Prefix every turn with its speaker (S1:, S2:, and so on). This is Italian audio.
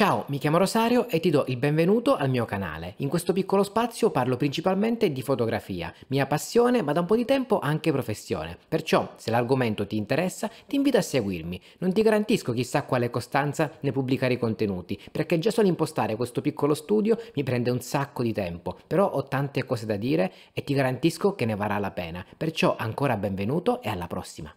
S1: Ciao, mi chiamo Rosario e ti do il benvenuto al mio canale. In questo piccolo spazio parlo principalmente di fotografia, mia passione ma da un po' di tempo anche professione. Perciò, se l'argomento ti interessa, ti invito a seguirmi. Non ti garantisco chissà quale costanza nel pubblicare i contenuti, perché già solo impostare questo piccolo studio mi prende un sacco di tempo, però ho tante cose da dire e ti garantisco che ne varrà la pena. Perciò ancora benvenuto e alla prossima.